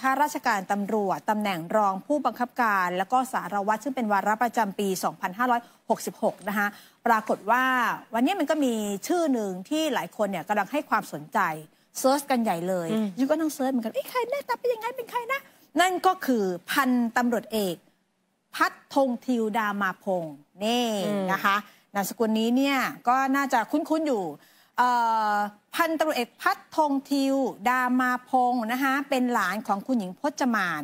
ข้าราชการตำรวจตำแหน่งรองผู้บังคับการ และก็สารวัตรซึ่งเป็นวาระประจำปี 2566 นะคะปรากฏว่าวันนี้มันก็มีชื่อหนึ่งที่หลายคนเนี่ยกำลังให้ความสนใจ เซิร์ชกันใหญ่เลยยงก็ต้องเซิร์ชเหมือนกันไอ้ใครหน้าตาเป็นยังไงเป็นใครนะ นั่นก็คือพันตำรวจเอก พัฒธงทิวดามาพง์นี่ นะคะนามสกุลนี้เนี่ยก็น่าจะคุ้นๆอยู่พันตรุเอกพัฒธงทิว ดามาพงศ์นะคะเป็นหลานของคุณหญิงพจมาน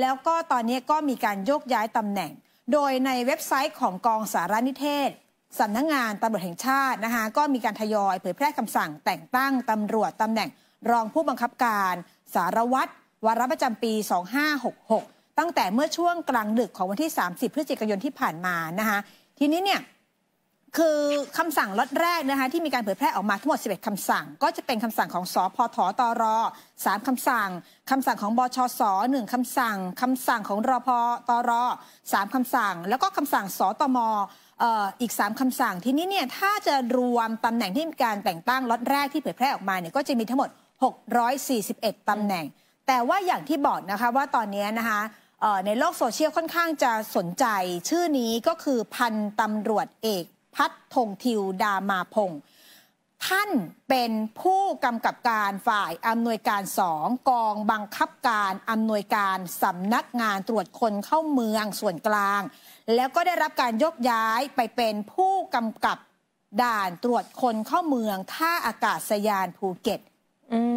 แล้วก็ตอนนี้ก็มีการโยกย้ายตำแหน่ง โดยในเว็บไซต์ของกองสารนิเทศสำนักงงานตำรวจแห่งชาตินะคะก็มีการทยอยเผยแพร่คำสั่งแต่งตั้งตำรวจตำแหน่ง รองผู้บังคับการสารวัตรวาระประจำปี 2566 ตั้งแต่เมื่อช่วงกลางดึกของวันที่ 30 พฤศจิกายนที่ผ่านมานะคะทีนี้เนี่ยคือคำสั่งล็อตแรกนะคะที่มีการเผยแพร่ออกมาทั้งหมด 11คำสั่ง ก็จะเป็นคำสั่งของสอพอทอตอรอ3คำสั่งคำสั่งของบชส1คำสั่งคำสั่งของรอพอตอรอ3คำสั่ง แล้วก็คำสั่งสตมอีก 3คำสั่ง ทีนี้เนี่ยถ้าจะรวมตำแหน่งที่มีการแต่งตั้งล็อตแรกที่เผยแพร่ออกมาเนี่ยก็จะมีทั้งหมด 641ตำแหน่ง แต่ว่าอย่างที่บอกนะคะว่าตอนนี้นะคะในโลกโซเชียลค่อนข้างจะสนใจ ชื่อนี้ก็คือพันตำรวจเอกพัฒธงทิวดามาพงศ์ท่านเป็นผู้กำกับการฝ่ายอำนวยการสองกองบังคับการอำนวยการสำนักงานตรวจคนเข้าเมืองส่วนกลาง แล้วก็ได้รับการยกย้ายไปเป็นผู้กำกับด่านตรวจคนเข้าเมืองท่าอากาศยานภูเก็ต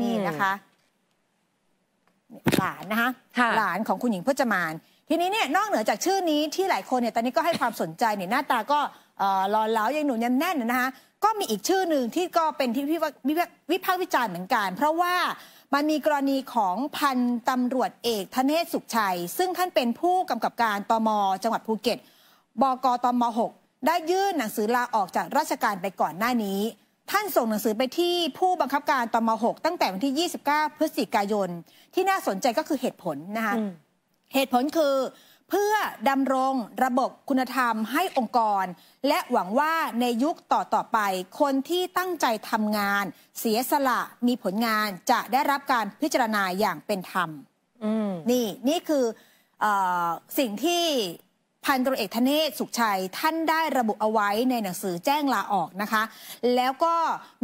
นี่นะคะหลานนะคะ หลานของคุณหญิงพจมานทีนี้เนี่ยนอกเหนือจากชื่อนี้ที่หลายคนเนี่ย ตอนนี้ก็ให้ความสนใจเนี่ยหน้าตาก็หล่อเหลายังหนุนยังแน่นนะคะก็มีอีกชื่อหนึ่งที่ก็เป็นที่วิพากษ์วิจารณ์เหมือนกัน เพราะว่า มันมีกรณีของพันตำรวจเอกธเนศสุขชัย ซึ่งท่านเป็นผู้กำกับการตมจังหวัดภูเก็ตบกตม6 ได้ยื่นหนังสือลาออกจากราชการไปก่อนหน้านี้ ท่านส่งหนังสือไปที่ผู้บังคับการตม 6 ตั้งแต่วันที่ 29 พฤศจิกายน ที่น่าสนใจก็คือเหตุผลนะคะเหตุผลคือพื่อดำรงระบบคุณธรรมให้องค์กร และหวังว่าในยุคต่อต่อไป คนที่ตั้งใจทำงาน เสียสละมีผลงานจะได้รับการพิจารณาอย่างเป็นธรรมนี่ นี่คืออสิ่งที่พันตรเอกธเนศสุขชัยท่านได้ระบุเอาไว้ในหนังสือแจ้งลาออกนะคะ แล้วก็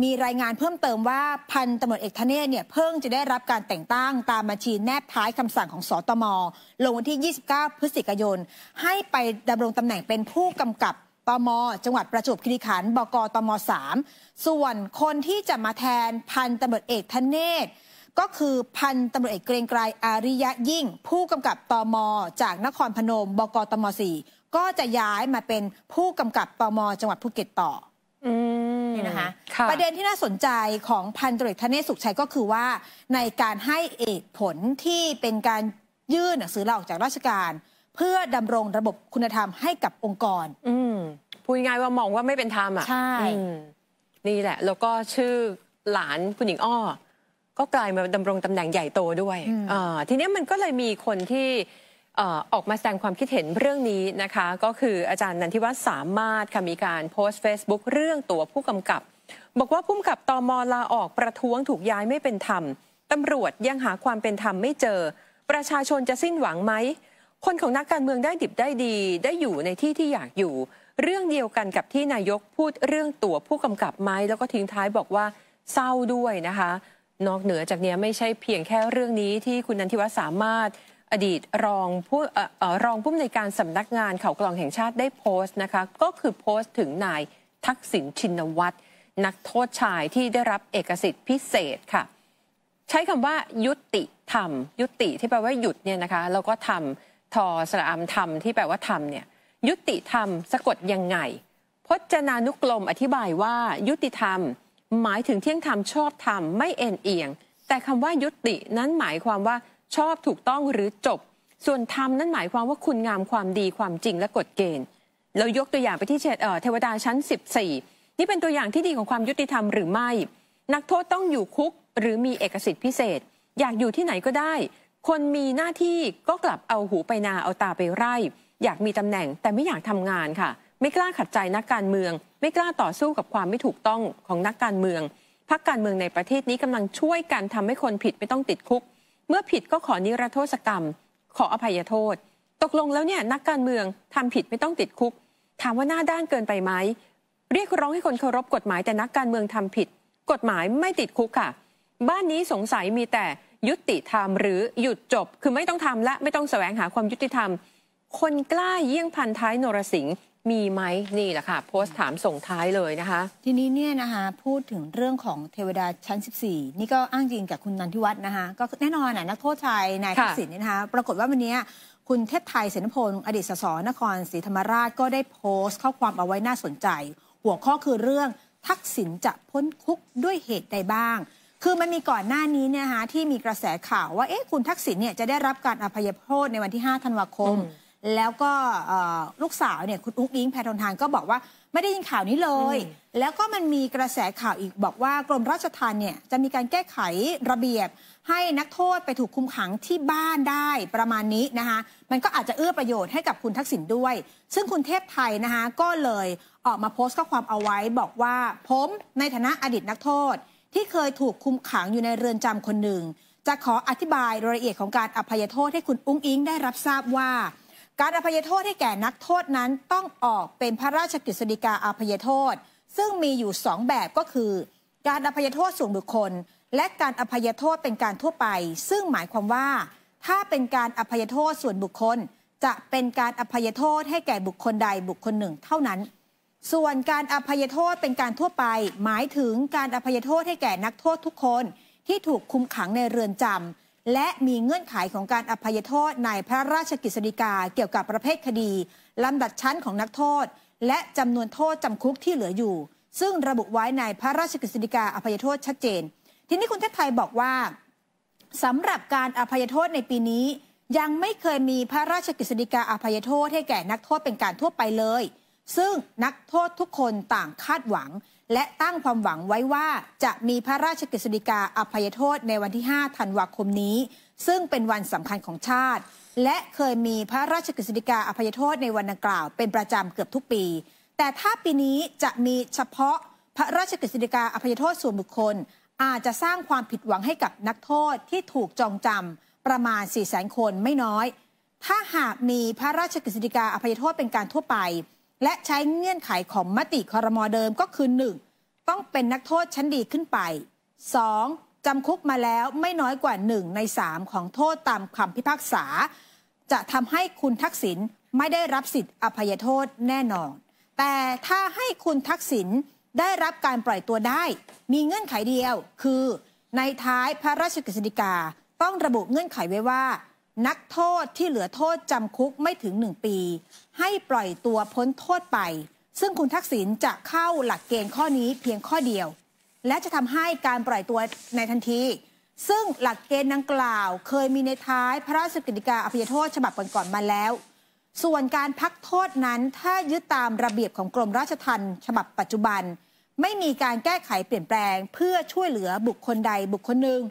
มีรายงานเพิ่มเติมว่าพันตำรวจเอกธเนศเนี่ยเพิ่งจะได้รับการแต่งตั้งตามบัญชีแนบท้ายคำสั่งของสอตมลงวันที่ 29 พฤศจิกายนให้ไปดำรงตำแหน่งเป็นผู้กำกับ ตม จังหวัดประจวบคีรีขันธ์บก ตม3ส่วนคนที่จะมาแทนพันตำรวจเอกธเนศก็คือพันตำรวจเอกเกรงไกรอาริยะยิ่งผู้กำกับตอมอจากนครพนม บกตมสี่ก็จะย้ายมาเป็นผู้กำกับตมจังหวัดภูเก็ตต่อนี่นะคะคะ ประเด็นที่น่าสนใจของพันตรีธเนศสุขชัยก็คือว่า ในการให้เอกผลที่เป็นการยื่นหนังสือลาออกจากราชการ เพื่อดำรงระบบคุณธรรมให้กับองค์กรพูดง่ายว่ามองว่าไม่เป็นธรรมอ่ะใช่นี่แหละ แล้วก็ชื่อหลานคุณหญิงอ้อก็กลายมาดำรงตำแหน่งใหญ่โตด้วย ทีนี้มันก็เลยมีคนที่ออกมาแสดงความคิดเห็นเรื่องนี้นะคะ ก็คืออาจารย์นันทิวัฒน์สามารถค่ะมีการโพสต์ Facebook เรื่องตัวผู้กำกับ บอกว่าผู้กำกับตอมอลาออกประท้วงถูกย้ายไม่เป็นธรรมตำรวจยังหาความเป็นธรรมไม่เจอ ประชาชนจะสิ้นหวังไหม คนของนักการเมืองได้ดิบได้ดี ได้อยู่ในที่ที่อยากอยู่ เรื่องเดียวกันกับที่นายกพูดเรื่องตัวผู้กำกับไหมแล้วก็ทิ้งท้ายบอกว่าเศร้าด้วยนะคะนอกเหนือจากนี้ไม่ใช่เพียงแค่เรื่องนี้ที่คุณนันทิวัฒน์สามารถอดีตรองผู้รองผู้อำนวยการสำนักงานเขากลองแห่งชาติได้โพสต์นะคะก็คือโพสต์ถึงนายทักษิณชินวัตรนักโทษชายที่ได้รับเอกสิทธิ์พิเศษค่ะใช้คำว่า ยุติธรรม ยุติที่แปลว่าหยุดเนี่ยนะคะแล้วก็ธรรมทอสระอามธรรมที่แปลว่าธรรมเนี่ยยุติธรรม สะกดยังไงพจนานุกรมอธิบายว่ายุติธรรมหมายถึงเที่ยงธรรมชอบธรรมไม่เอ็นเอียง แต่คำว่ายุตินั้นหมายความว่าชอบถูกต้องหรือจบ ส่วนธรรมนั้นหมายความว่าคุณงามความดีความจริงและกฎเกณฑ์เรายกตัวอย่างไปที่เทวดาชั้น 14 นี่เป็นตัวอย่างที่ดีของความยุติธรรมหรือไม่ นักโทษต้องอยู่คุกหรือมีเอกสิทธิ์พิเศษ อยากอยู่ที่ไหนก็ได้ คนมีหน้าที่ก็กลับเอาหูไปนาเอาตาไปไร่อยากมีตำแหน่งแต่ไม่อยากทำงานค่ะ ไม่กล้าขัดใจนักการเมืองไม่กล้าต่อสู้กับความไม่ถูกต้องของนักการเมืองพรรคการเมืองในประเทศนี้กำลังช่วยกันทำให้คนผิดไม่ต้องติดคุก เมื่อผิดก็ขอนิรโทษกรรมขออภัยโทษ ตกลงแล้วเนี่ยนักการเมืองทำผิดไม่ต้องติดคุก ถามว่าหน้าด้านเกินไปไหมเรียกร้องให้คนเคารพกฎหมายแต่นักการเมืองทำผิด กฎหมายไม่ติดคุกค่ะ บ้านนี้สงสัยมีแต่ยุติธรรม หรือหยุดจบคือไม่ต้องทำและไม่ต้องแสวงหาความยุติธรรม คนกล้าเยี่ยงพันท้ายนรสิงมีไหมนี่แหละค่ะโพสต์ถามส่งท้ายเลยนะคะ ทีนี้เนี่ยนะคะพูดถึงเรื่องของเทวดาชั้น 14 นี่ก็อ้างจริงกับคุณนันทิวัฒน์นะคะ ก็แน่นอนนะนักโทษชายนายทักษิณเนี่ยนะคะปรากฏว่าวันนี้คุณเทพไทย เสนพลอดีตสสนครศรีธรรมราชก็ได้โพสต์ข้อความเอาไว้น่าสนใจ หัวข้อคือเรื่องทักษิณจะพ้นคุกด้วยเหตุใดบ้าง คือมันมีก่อนหน้านี้เนี่ยฮะที่มีกระแสข่าวว่าเอ๊ะคุณทักษิณเนี่ยจะได้รับการอภัยโทษในวันที่5 ธันวาคมมแล้วก็ลูกสาวเนี่ย คุณ อุ๊กอิงแพทองทานก็บอกว่าไม่ได้ยินข่าวนี้เลย แล้วก็มันมีกระแสข่าวอีกบอกว่า กรมราชทัณฑ์เนี่ย จะมีการแก้ไขระเบียบให้นักโทษไปถูกคุมขังที่บ้านได้ประมาณนี้นะคะมันก็อาจจะเอื้อประโยชน์ให้กับคุณทักษิณด้วย ซึ่งคุณเทพไทยนะคะก็เลยออกมาโพสต์ข้อความเอาไว้บอกว่าผมในฐานะอดีตนักโทษ ที่เคยถูกคุมขังอยู่ในเรือนจำคนหนึ่งจะขออธิบายรายละเอียดของการอภัยโทษให้คุณอุ้งอิงได้รับทราบว่าการอภัยโทษให้แก่นักโทษนั้นต้องออกเป็นพระราชกฤษฎีกาอภัยโทษ ซึ่งมีอยู่สองแบบก็คือ การอภัยโทษส่วนบุคคล และการอภัยโทษเป็นการทั่วไป ซึ่งหมายความว่า ถ้าเป็นการอภัยโทษส่วนบุคคล จะเป็นการอภัยโทษให้แก่บุคคลใดบุคคลหนึ่งเท่านั้น ส่วนการอภัยโทษเป็นการทั่วไป หมายถึงการอภัยโทษให้แก่นักโทษทุกคนที่ถูกคุมขังในเรือนจำและมีเงื่อนไขของการอภัยโทษในพระราชกฤษฎีกาเกี่ยวกับประเภทคดี ลำดับชั้นของนักโทษ และจำนวนโทษจำคุกที่เหลืออยู่ ซึ่งระบุไว้ในพระราชกฤษฎีกาอภัยโทษชัดเจน ทีนี้คุณเทศไทยบอกว่าสำหรับการอภัยโทษในปีนี้ ยังไม่เคยมีพระราชกฤษฎีกาอภัยโทษให้แก่นักโทษเป็นการทั่วไปเลย ซึ่งนักโทษทุกคนต่างคาดหวังและตั้งความหวังไว้ว่าจะมีพระราชกฤษฎีกาอภัยโทษในวันที่5ธันวาคมนี้ ซึ่งเป็นวันสำคัญของชาติ และเคยมีพระราชกฤษฎีกาอภัยโทษในวันดังกล่าวเป็นประจำเกือบทุกปี แต่ถ้าปีนี้จะมีเฉพาะพระราชกฤษฎีกาอภัยโทษส่วนบุคคลอาจจะสร้างความผิดหวังให้กับนักโทษที่ถูกจองจำประมาณ4ี่แสนคนไม่น้อยถ้าหากมีพระราชกฤษฎีกาอภัยโทษเป็นการทั่วไปและใช้เงื่อนไขของมติคอรมอเดิมก็คือ 1. ต้องเป็นนักโทษชั้นดีขึ้นไป 2. จำคุกมาแล้วไม่น้อยกว่า1ใน 3 ของโทษตามคำพิพากษา จะทำให้คุณทักษิณไม่ได้รับสิทธิ์อภัยโทษแน่นอน แต่ถ้าให้คุณทักษิณได้รับการปล่อยตัวได้ มีเงื่อนไขเดียว คือ ในท้ายพระราชกฤษฎีกาต้องระบุเงื่อนไขไว้ว่านักโทษที่เหลือโทษจำคุกไม่ถึงหนึ่งปี ให้ปล่อยตัวพ้นโทษไป ซึ่งคุณทักษิณจะเข้าหลักเกณฑ์ข้อนี้เพียงข้อเดียว และจะทำให้การปล่อยตัวในทันที ซึ่งหลักเกณฑ์ดังกล่าวเคยมีในท้ายพระราชกฤษฎีกาอภัยโทษฉบับก่อนๆมาแล้ว ส่วนการพักโทษนั้น ถ้ายึดตามระเบียบของกรมราชทัณฑ์ฉบับปัจจุบัน ไม่มีการแก้ไขเปลี่ยนแปลงเพื่อช่วยเหลือบุคคลใดบุคคลหนึ่ง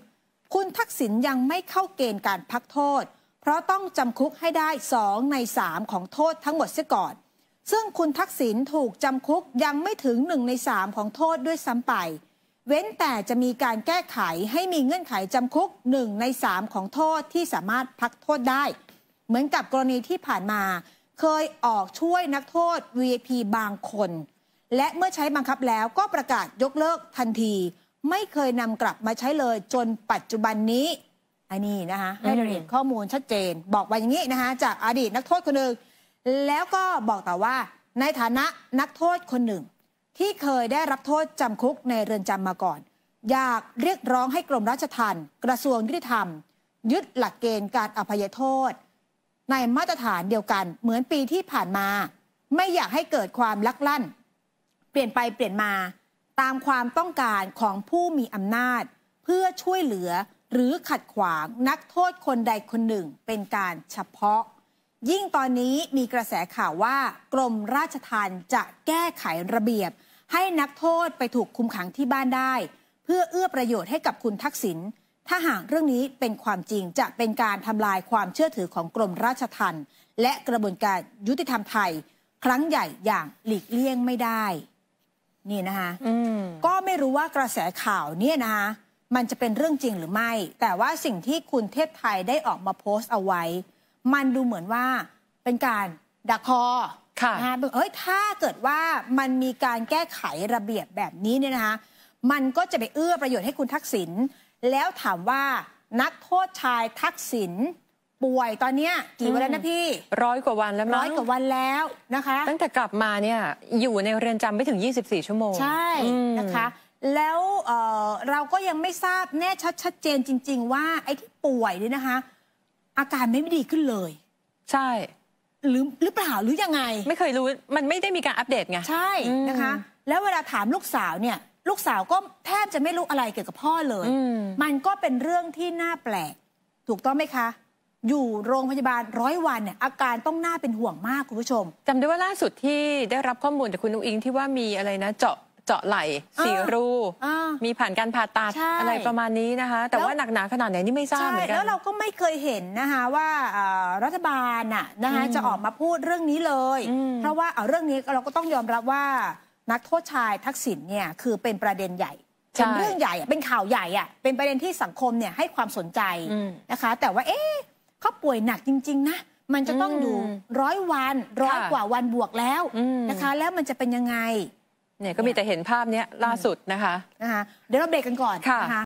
คุณทักษิณยังไม่เข้าเกณฑ์การพักโทษ เพราะต้องจำคุกให้ได้ 2 ใน 3 ของโทษทั้งหมดเสียก่อน ซึ่งคุณทักษิณถูกจำคุกยังไม่ถึง1ใน3ของโทษด้วยซ้ำไป เว้นแต่จะมีการแก้ไขให้มีเงื่อนไขจำคุก1ใน 3 ของโทษที่สามารถพักโทษได้ เหมือนกับกรณีที่ผ่านมา เคยออกช่วยนักโทษ VIP บางคน และเมื่อใช้บังคับแล้วก็ประกาศยกเลิกทันทีไม่เคยนำกลับมาใช้เลยจนปัจจุบันนี้ อันนี้นะคะให้ราเหียข้อมูลชัดเจน บอกไว้อย่างนี้นะคะจากอดีตนักโทษคนหนึ่ง แล้วก็บอกแต่ว่า ในฐานะนักโทษคนหนึ่ง ที่เคยได้รับโทษจำคุกในเรือนจำมาก่อน อยากเรียกร้องให้กรมราชทัณฑ์กระทรวงยุติธรรม ยึดหลักเกณฑ์การอภัยโทษ ในมาตรฐานเดียวกัน เหมือนปีที่ผ่านมา ไม่อยากให้เกิดความลักลั่น เปลี่ยนไปเปลี่ยนมาตามความต้องการของผู้มีอำนาจ เพื่อช่วยเหลือหรือขัดขวางนักโทษคนใดคนหนึ่งเป็นการเฉพาะ ยิ่งตอนนี้มีกระแสข่าวว่า กรมราชทัณฑ์จะแก้ไขระเบียบ ให้นักโทษไปถูกคุมขังที่บ้านได้ เพื่อเอื้อประโยชน์ให้กับคุณทักษิณถ้าหากเรื่องนี้เป็นความจริงจะเป็นการทำลายความเชื่อถือของกรมราชทัณฑ์และกระบวนการยุติธรรมไทยครั้งใหญ่อย่างหลีกเลี่ยงไม่ได้นี่นะคะก็ไม่รู้ว่ากระแสข่าวเนี่ยนะคะมันจะเป็นเรื่องจริงหรือไม่ แต่ว่าสิ่งที่คุณเทพไทยได้ออกมาโพสต์เอาไว้ มันดูเหมือนว่าเป็นการ ดักคอคะะเอ้ยถ้าเกิดว่ามันมีการแก้ไขระเบียบแบบนี้เนี่ยนะคะมันก็จะไปเอื้อประโยชน์ให้คุณทักษิณแล้วถามว่านักโทษชายทักษิณป่วยตอนเนี้ยกี่วันแล้วนะพี่ ร้อยกว่าวันแล้วร้อยกว่าวันแล้วนะคะ ตั้งแต่กลับมาเนี่ยอยู่ในเรือนจำไม่ถึง 24 ชั่วโมงใช่นะคะ แล้วเเราก็ยังไม่ทราบแน่ชัดชัดเจนจริง ๆ ว่าไอ้ที่ป่วยเนี่ยนะคะ อาการไม่ดีขึ้นเลย ใช่ หรือหรือเปล่าหรือยังไง ไม่เคยรู้ มันไม่ได้มีการอัปเดตไงใช่นะคะ แล้วเวลาถามลูกสาวเนี่ย ลูกสาวก็แทบจะไม่รู้อะไรเกี่ยวกับพ่อเลย มันก็เป็นเรื่องที่น่าแปลก ถูกต้องไหมคะอยู่โรงพยาบาลร้อยวันเนี่ยอาการต้องน่าเป็นห่วงมาก คุณผู้ชมจำได้ว่าล่าสุดที่ได้รับข้อมูลจากคุณนุ้งอิงที่ว่ามีอะไรนะเจาะเจาะไหล่สีรู มีผ่านการผ่าตัดอะไรประมาณนี้นะคะแต่แวว่าหนักหนาขนาดไหนนี่ไม่ทราบเหมือนกันแล้วเราก็ไม่เคยเห็นนะคะว่ารัฐบาลน่ะนะคะจะออกมาพูดเรื่องนี้เลย เพราะว่าเอาเรื่องนี้เราก็ต้องยอมรับว่านักโทษชายทักษิณเนี่ยคือเป็นประเด็นใหญ่ เป็นเรื่องใหญ่เป็นข่าวใหญ่อะเป็นประเด็นที่สังคมเนี่ยให้ความสนใจนะคะแต่ว่าเอ๊ะเขาป่วยหนักจริง ๆ นะ มันจะต้องอยู่ร้อยวัน ร้อยกว่าวันบวกแล้ว นะคะ แล้วมันจะเป็นยังไง เนี่ย ก็มีแต่เห็นภาพนี้ล่าสุดนะคะนะคะเดี๋ยวเราเบรกกันก่อนนะคะ